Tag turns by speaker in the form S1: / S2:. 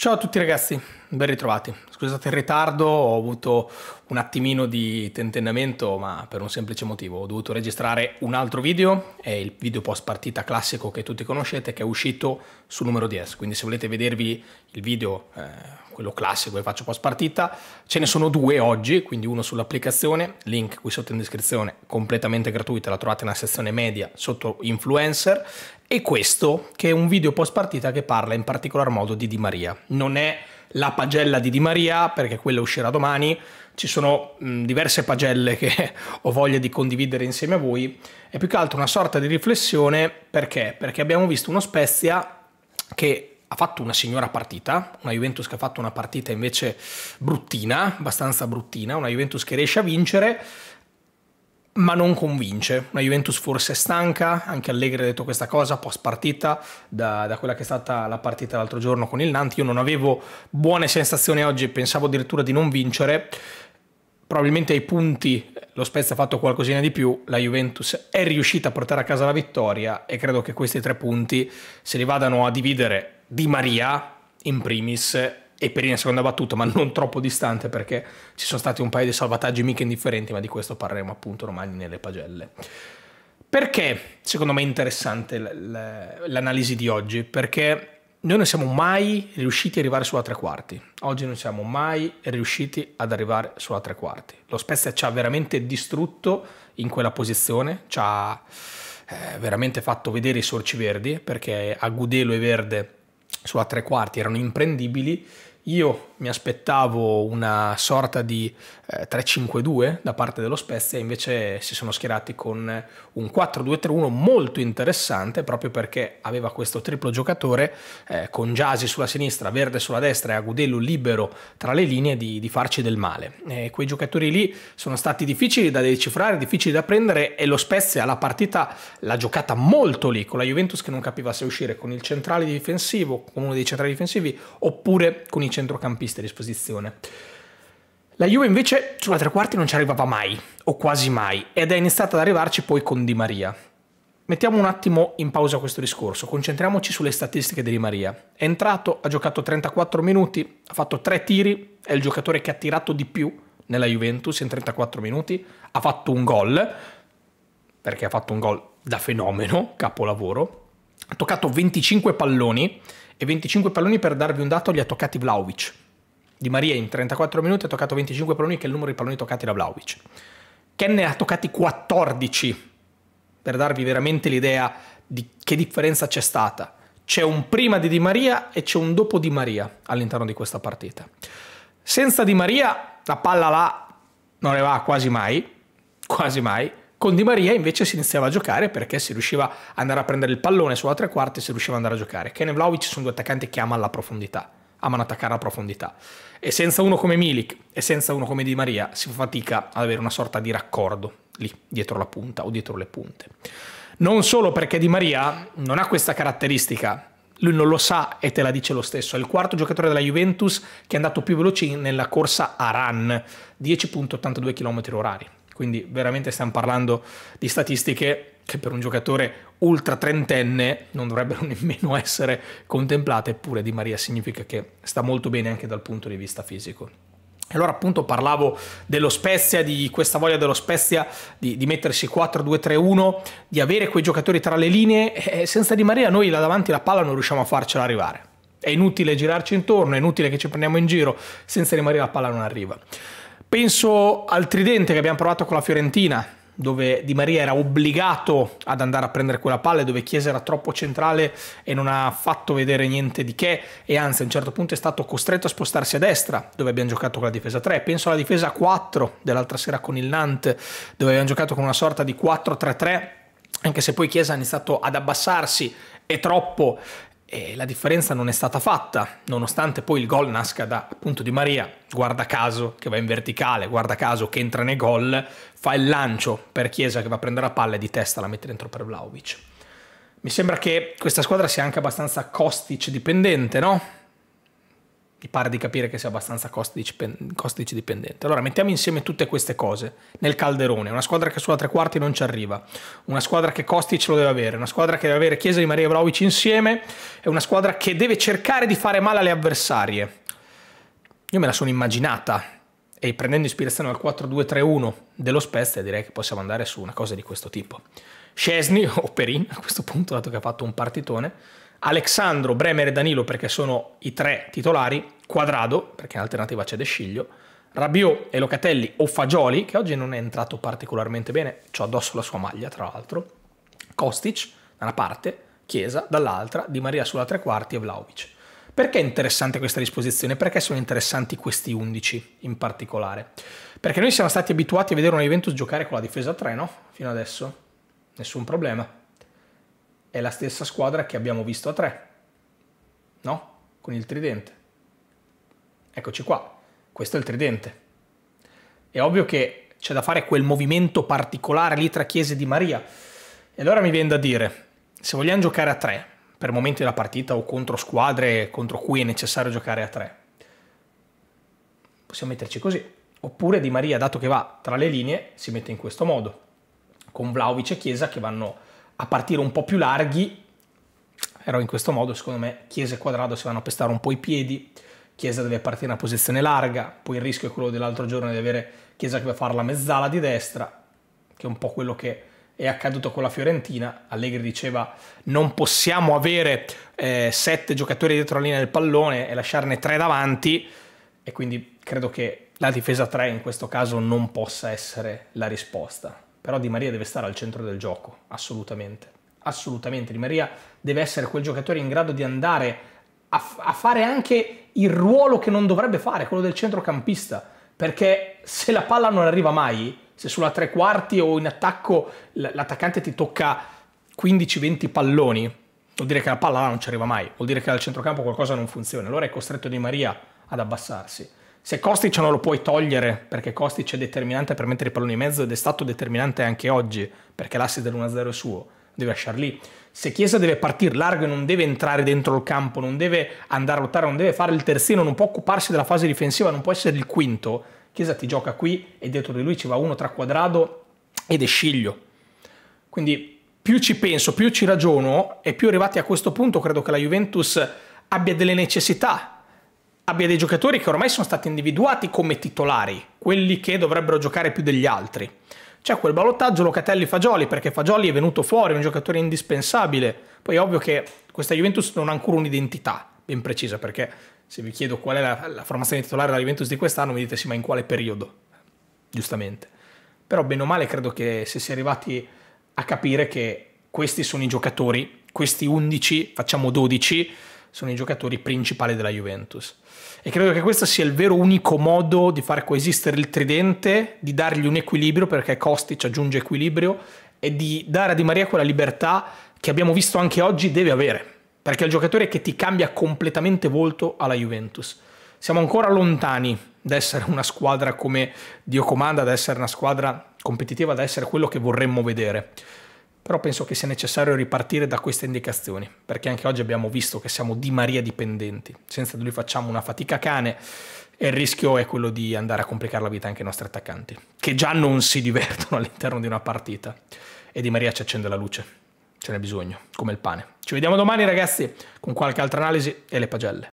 S1: Ciao a tutti ragazzi, ben ritrovati. Scusate il ritardo, ho avuto un attimino di tentennamento, ma per un semplice motivo. Ho dovuto registrare un altro video, è il video post partita classico che tutti conoscete, che è uscito sul numero 10. Quindi se volete vedervi il video eh, quello classico che faccio post partita. Ce ne sono due oggi, quindi uno sull'applicazione, link qui sotto in descrizione, completamente gratuita, la trovate nella sezione media sotto influencer, e questo che è un video post partita che parla in particolar modo di Di Maria. Non è la pagella di Di Maria, perché quella uscirà domani, ci sono mh, diverse pagelle che ho voglia di condividere insieme a voi, è più che altro una sorta di riflessione perché? Perché abbiamo visto uno Spezia che ha fatto una signora partita, una Juventus che ha fatto una partita invece bruttina, abbastanza bruttina, una Juventus che riesce a vincere ma non convince, una Juventus forse stanca, anche Allegri ha detto questa cosa post partita da, da quella che è stata la partita l'altro giorno con il Nantes. io non avevo buone sensazioni oggi, pensavo addirittura di non vincere, probabilmente ai punti lo Spezia ha fatto qualcosina di più, la Juventus è riuscita a portare a casa la vittoria e credo che questi tre punti se li vadano a dividere Di Maria in primis e per in seconda battuta, ma non troppo distante perché ci sono stati un paio di salvataggi mica indifferenti, ma di questo parleremo appunto domani nelle pagelle. Perché secondo me è interessante l'analisi di oggi? Perché noi non siamo mai riusciti ad arrivare sulla tre quarti. Oggi non siamo mai riusciti ad arrivare sulla tre quarti. Lo Spezia ci ha veramente distrutto in quella posizione, ci ha eh, veramente fatto vedere i sorci verdi perché a Gudelo e Verde sulla tre quarti erano imprendibili. Io mi aspettavo una sorta di eh, 3-5-2 da parte dello Spezia, invece si sono schierati con un 4-2-3-1 molto interessante proprio perché aveva questo triplo giocatore eh, con Giasi sulla sinistra, Verde sulla destra e Agudello libero tra le linee di, di farci del male. E quei giocatori lì sono stati difficili da decifrare, difficili da prendere e lo Spezia la partita l'ha giocata molto lì con la Juventus che non capiva se uscire con il centrale difensivo, con uno dei centrali difensivi oppure con i centrocampisti viste a disposizione. La Juve invece sulla tre quarti non ci arrivava mai, o quasi mai, ed è iniziata ad arrivarci poi con Di Maria. Mettiamo un attimo in pausa questo discorso, concentriamoci sulle statistiche di Di Maria. È entrato, ha giocato 34 minuti, ha fatto 3 tiri, è il giocatore che ha tirato di più nella Juventus in 34 minuti, ha fatto un gol, perché ha fatto un gol da fenomeno, capolavoro, ha toccato 25 palloni e 25 palloni per darvi un dato li ha toccati Vlaovic di Maria in 34 minuti ha toccato 25 palloni, che è il numero di palloni toccati da Vlaovic. Ken ne ha toccati 14, per darvi veramente l'idea di che differenza c'è stata. C'è un prima di Di Maria e c'è un dopo Di Maria all'interno di questa partita. Senza Di Maria la palla là non ne va quasi mai, quasi mai. Con Di Maria invece si iniziava a giocare perché si riusciva ad andare a prendere il pallone sulla tre quarti e si riusciva ad andare a giocare. Ken e Vlaovic sono due attaccanti che ama la profondità amano attaccare a profondità. E senza uno come Milik e senza uno come Di Maria si fa fatica ad avere una sorta di raccordo lì, dietro la punta o dietro le punte. Non solo perché Di Maria non ha questa caratteristica, lui non lo sa e te la dice lo stesso, è il quarto giocatore della Juventus che è andato più veloce nella corsa a run, 10.82 km orari. Quindi veramente stiamo parlando di statistiche che per un giocatore ultra trentenne non dovrebbero nemmeno essere contemplate, eppure Di Maria significa che sta molto bene anche dal punto di vista fisico. Allora appunto parlavo dello Spezia, di questa voglia dello Spezia di, di mettersi 4-2-3-1, di avere quei giocatori tra le linee e senza Di Maria noi là davanti la palla non riusciamo a farcela arrivare. È inutile girarci intorno, è inutile che ci prendiamo in giro, senza Di Maria la palla non arriva. Penso al tridente che abbiamo provato con la Fiorentina, dove Di Maria era obbligato ad andare a prendere quella palla, dove Chiesa era troppo centrale e non ha fatto vedere niente di che, e anzi a un certo punto è stato costretto a spostarsi a destra, dove abbiamo giocato con la difesa 3. Penso alla difesa 4 dell'altra sera con il Nantes, dove abbiamo giocato con una sorta di 4-3-3, anche se poi Chiesa ha iniziato ad abbassarsi e troppo e la differenza non è stata fatta, nonostante poi il gol nasca da appunto Di Maria, guarda caso che va in verticale, guarda caso che entra nei gol, fa il lancio per Chiesa che va a prendere la palla e di testa la mette dentro per Vlaovic. Mi sembra che questa squadra sia anche abbastanza Kostic dipendente, no? mi pare di capire che sia abbastanza costici dipendente. Allora mettiamo insieme tutte queste cose nel calderone, una squadra che sulla tre quarti non ci arriva, una squadra che Kostic lo deve avere, una squadra che deve avere Chiesa di Maria Vlaovic insieme e una squadra che deve cercare di fare male alle avversarie. Io me la sono immaginata e prendendo ispirazione al 4-2-3-1 dello Spezia direi che possiamo andare su una cosa di questo tipo. Scesni o Perin a questo punto, dato che ha fatto un partitone, Alexandro, Bremer e Danilo perché sono i tre titolari, Quadrado perché in alternativa c'è De Sciglio, Rabiot e Locatelli o Fagioli che oggi non è entrato particolarmente bene, ho addosso la sua maglia tra l'altro, Kostic da una parte, Chiesa dall'altra, Di Maria sulla tre quarti e Vlaovic. Perché è interessante questa disposizione? Perché sono interessanti questi 11 in particolare? Perché noi siamo stati abituati a vedere una Juventus giocare con la difesa 3, no? Fino adesso nessun problema. È la stessa squadra che abbiamo visto a tre, no? Con il tridente. Eccoci qua, questo è il tridente. È ovvio che c'è da fare quel movimento particolare lì tra Chiesa e Di Maria. E allora mi viene da dire, se vogliamo giocare a tre, per momenti della partita o contro squadre contro cui è necessario giocare a tre, possiamo metterci così. Oppure Di Maria, dato che va tra le linee, si mette in questo modo con Vlaovic e Chiesa che vanno a partire un po' più larghi, però in questo modo secondo me Chiesa e Quadrado si vanno a pestare un po' i piedi, Chiesa deve partire in una posizione larga, poi il rischio è quello dell'altro giorno di avere Chiesa che va a fare la mezzala di destra, che è un po' quello che è accaduto con la Fiorentina. Allegri diceva non possiamo avere eh, sette giocatori dietro la linea del pallone e lasciarne tre davanti e quindi credo che la difesa 3 in questo caso non possa essere la risposta però Di Maria deve stare al centro del gioco, assolutamente. Assolutamente, Di Maria deve essere quel giocatore in grado di andare a, f- a fare anche il ruolo che non dovrebbe fare, quello del centrocampista, perché se la palla non arriva mai, se sulla tre quarti o in attacco l- l'attaccante ti tocca 15-20 palloni, vuol dire che la palla là non ci arriva mai, vuol dire che al centrocampo qualcosa non funziona, allora è costretto Di Maria ad abbassarsi se Kostic non lo puoi togliere, perché Kostic è determinante per mettere i palloni in mezzo ed è stato determinante anche oggi, perché l'asse dell'1-0 è suo, deve lasciar lì. Se Chiesa deve partire largo e non deve entrare dentro il campo, non deve andare a lottare, non deve fare il terzino, non può occuparsi della fase difensiva, non può essere il quinto, Chiesa ti gioca qui e dietro di lui ci va uno tra quadrado ed esciglio. Quindi più ci penso, più ci ragiono e più arrivati a questo punto credo che la Juventus abbia delle necessità abbia dei giocatori che ormai sono stati individuati come titolari, quelli che dovrebbero giocare più degli altri. C'è quel ballottaggio Locatelli-Fagioli, perché Fagioli è venuto fuori, un giocatore indispensabile. Poi è ovvio che questa Juventus non ha ancora un'identità ben precisa, perché se vi chiedo qual è la, la formazione titolare della Juventus di quest'anno, mi dite sì, ma in quale periodo? Giustamente. Però bene o male credo che si sia arrivati a capire che questi sono i giocatori, questi 11, facciamo 12, sono i giocatori principali della Juventus. E credo che questo sia il vero unico modo di far coesistere il tridente, di dargli un equilibrio, perché Kostic aggiunge equilibrio, e di dare a Di Maria quella libertà che abbiamo visto anche oggi deve avere, perché è il giocatore che ti cambia completamente volto alla Juventus. Siamo ancora lontani da essere una squadra come Dio comanda, da essere una squadra competitiva, da essere quello che vorremmo vedere però penso che sia necessario ripartire da queste indicazioni, perché anche oggi abbiamo visto che siamo di Maria dipendenti, senza di lui facciamo una fatica cane e il rischio è quello di andare a complicare la vita anche ai nostri attaccanti, che già non si divertono all'interno di una partita e di Maria ci accende la luce, ce n'è bisogno, come il pane. Ci vediamo domani ragazzi con qualche altra analisi e le pagelle.